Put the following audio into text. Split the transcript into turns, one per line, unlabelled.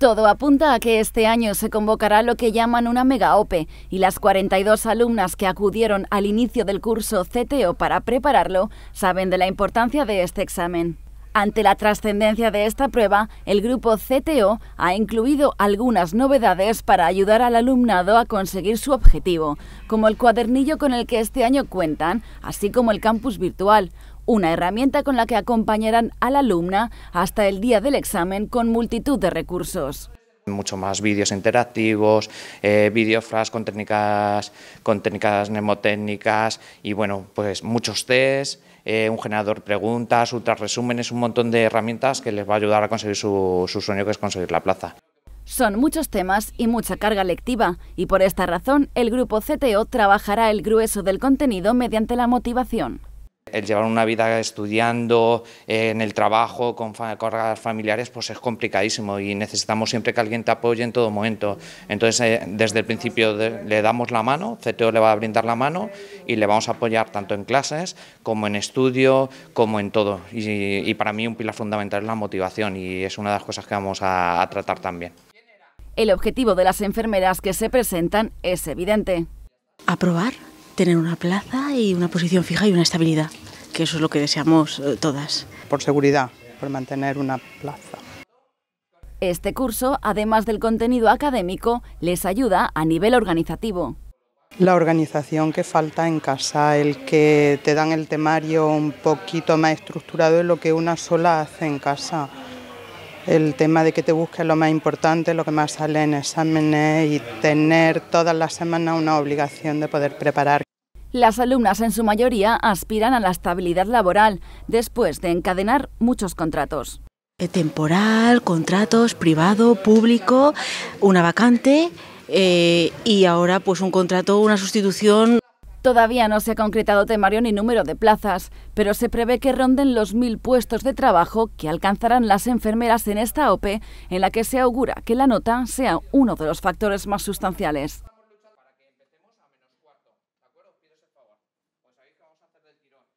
Todo apunta a que este año se convocará lo que llaman una mega y las 42 alumnas que acudieron al inicio del curso CTO para prepararlo saben de la importancia de este examen. Ante la trascendencia de esta prueba, el grupo CTO ha incluido algunas novedades para ayudar al alumnado a conseguir su objetivo, como el cuadernillo con el que este año cuentan, así como el campus virtual, una herramienta con la que acompañarán al alumna hasta el día del examen con multitud de recursos
mucho más vídeos interactivos, eh, vídeos flash con técnicas, con técnicas mnemotécnicas y bueno, pues muchos test, eh, un generador de preguntas, ultra resúmenes, un montón de herramientas que les va a ayudar a conseguir su sueño que es conseguir la plaza.
Son muchos temas y mucha carga lectiva, y por esta razón el grupo CTO trabajará el grueso del contenido mediante la motivación.
El llevar una vida estudiando, eh, en el trabajo, con cargas familiares, pues es complicadísimo y necesitamos siempre que alguien te apoye en todo momento. Entonces, eh, desde el principio le damos la mano, CTO le va a brindar la mano y le vamos a apoyar tanto en clases como en estudio, como en todo. Y, para mí un pilar fundamental es la motivación y es una de las cosas que vamos a, a tratar también.
El objetivo de las enfermeras que se presentan es evidente.
Aprobar, tener una plaza y una posición fija y una estabilidad que eso es lo que deseamos eh, todas. Por seguridad, por mantener una plaza.
Este curso, además del contenido académico, les ayuda a nivel organizativo.
La organización que falta en casa, el que te dan el temario un poquito más estructurado de lo que una sola hace en casa. El tema de que te busques lo más importante, lo que más sale en exámenes y tener todas las semanas una obligación de poder preparar.
Las alumnas en su mayoría aspiran a la estabilidad laboral después de encadenar muchos contratos.
Eh, temporal, contratos, privado, público, una vacante eh, y ahora pues un
contrato, una sustitución. Todavía no se ha concretado temario ni número de plazas, pero se prevé que ronden los mil puestos de trabajo que alcanzarán las enfermeras en esta OPE, en la que se augura que la nota sea uno de los factores más sustanciales. Belgrano.